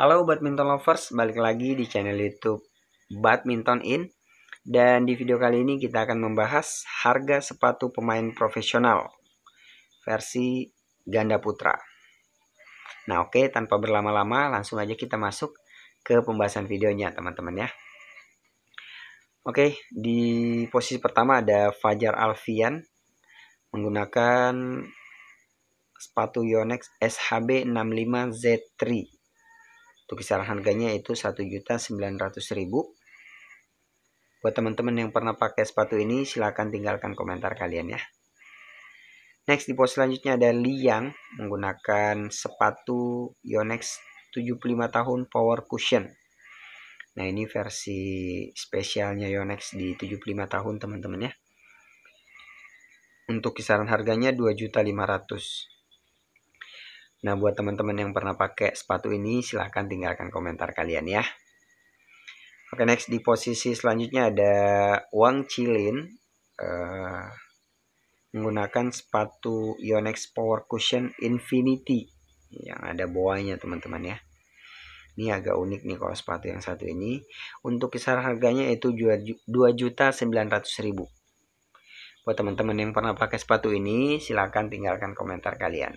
Halo badminton lovers, balik lagi di channel YouTube Badminton In. Dan di video kali ini kita akan membahas harga sepatu pemain profesional versi ganda putra. Nah, oke, okay, tanpa berlama-lama langsung aja kita masuk ke pembahasan videonya, teman-teman ya. Oke, okay, di posisi pertama ada Fajar Alfian menggunakan sepatu Yonex SHB 65Z3 untuk kisaran harganya itu ribu. Buat teman-teman yang pernah pakai sepatu ini silahkan tinggalkan komentar kalian ya. Next di pos selanjutnya ada Liang menggunakan sepatu Yonex 75 tahun power cushion. Nah ini versi spesialnya Yonex di 75 tahun teman-teman ya. Untuk kisaran harganya 2.500. Nah, buat teman-teman yang pernah pakai sepatu ini, silahkan tinggalkan komentar kalian ya. Oke, next di posisi selanjutnya ada Wang Chilin uh, menggunakan sepatu Yonex Power Cushion Infinity yang ada bawahnya teman-teman ya. Ini agak unik nih kalau sepatu yang satu ini. Untuk kisar harganya itu 2.900.000. Buat teman-teman yang pernah pakai sepatu ini, silahkan tinggalkan komentar kalian.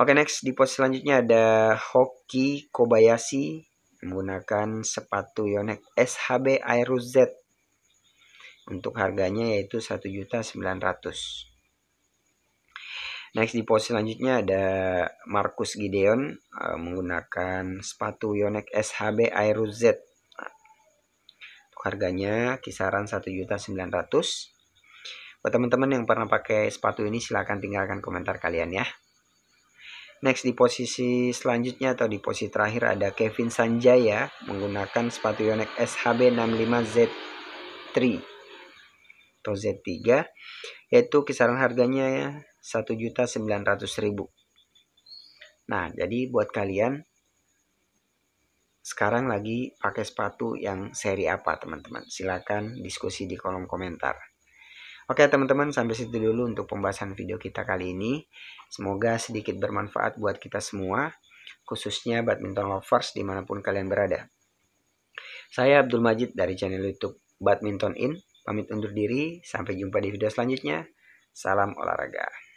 Oke next di pos selanjutnya ada Hoki Kobayashi menggunakan sepatu Yonex SHB Aero Z untuk harganya yaitu 1.900. Next di pos selanjutnya ada Markus Gideon e, menggunakan sepatu Yonex SHB Aero Z. Untuk harganya kisaran 1.900. Buat teman-teman yang pernah pakai sepatu ini silahkan tinggalkan komentar kalian ya. Next di posisi selanjutnya atau di posisi terakhir ada Kevin Sanjaya menggunakan sepatu Yonex SHB 65Z3 atau Z3 yaitu kisaran harganya ya 1.900.000. Nah, jadi buat kalian sekarang lagi pakai sepatu yang seri apa teman-teman? Silakan diskusi di kolom komentar. Oke teman-teman sampai situ dulu untuk pembahasan video kita kali ini. Semoga sedikit bermanfaat buat kita semua khususnya badminton lovers dimanapun kalian berada. Saya Abdul Majid dari channel YouTube Badminton In. Pamit undur diri, sampai jumpa di video selanjutnya. Salam olahraga.